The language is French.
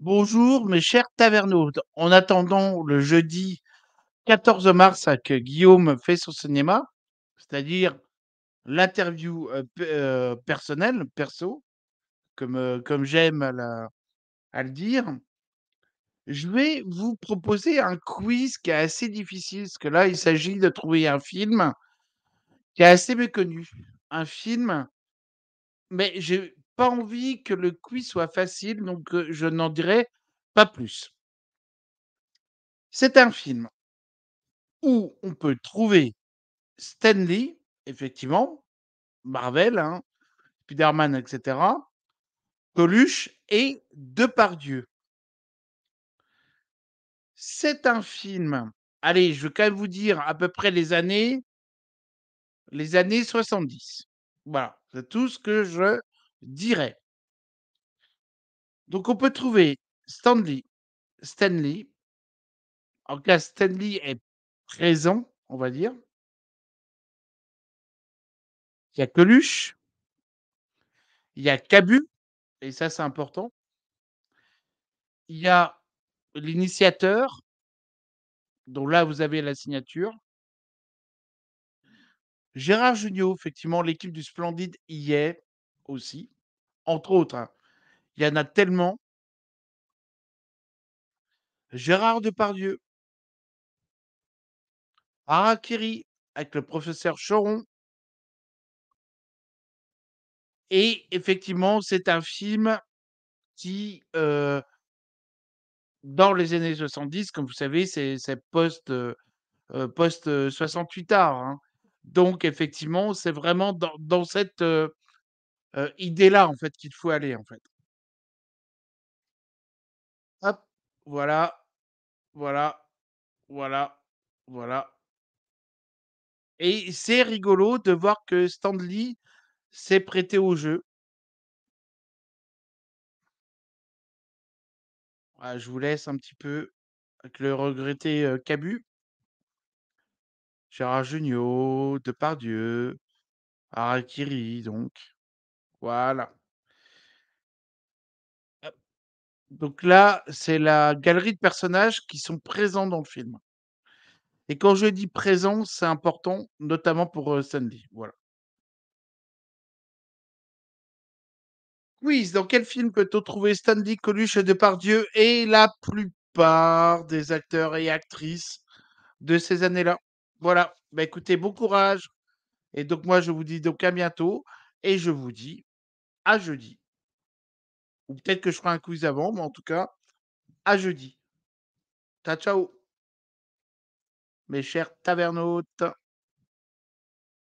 Bonjour mes chers tavernautes. En attendant le jeudi 14 mars que Guillaume fait son cinéma, c'est-à-dire l'interview personnelle, perso, comme, comme j'aime à, à le dire, je vais vous proposer un quiz qui est assez difficile, parce que là, il s'agit de trouver un film qui est assez méconnu. Un film, mais j'ai pas envie que le quiz soit facile, donc je n'en dirai pas plus. C'est un film où on peut trouver Stanley, effectivement, Marvel, hein, Spider-Man, etc., Coluche et Depardieu. C'est un film, allez, je vais quand même vous dire à peu près les années, les années 70. Voilà, c'est tout ce que je dirait Donc on peut trouver Stanley, Stanley. En cas, Stanley est présent, on va dire. Il y a Coluche. Il y a Cabu. Et ça, c'est important. Il y a l'initiateur. Donc là, vous avez la signature. Gérard Jugnot, effectivement, l'équipe du Splendid y est aussi, entre autres, hein, Il y en a tellement. Gérard Depardieu. Harakiri avec le professeur Choron. Et effectivement, c'est un film qui, euh, dans les années 70, comme vous savez, c'est post, euh, post 68 euh, art. Hein. Donc, effectivement, c'est vraiment dans, dans cette, il idée-là, en fait, qu'il faut aller, en fait. Hop, voilà, voilà, voilà, voilà. Et c'est rigolo de voir que Stanley s'est prêté au jeu. Ah, je vous laisse un petit peu avec le regretté Cabu. Gérard Jugnot, Depardieu, Arakiri donc. Voilà. Ah, donc là, c'est la galerie de personnages qui sont présents dans le film et quand je dis présents, c'est important, notamment pour, Sandy. Stanley, voilà. Quiz: dans quel film peut-on trouver Stanley, Coluche, Depardieu et la plupart des acteurs et actrices de ces années-là? Voilà. Bah, écoutez, bon courage et donc moi, je vous dis donc à bientôt et je vous dis à jeudi. Ou peut-être que je ferai un quiz avant, mais en tout cas, à jeudi. Ciao, ciao, mes chers tavernautes.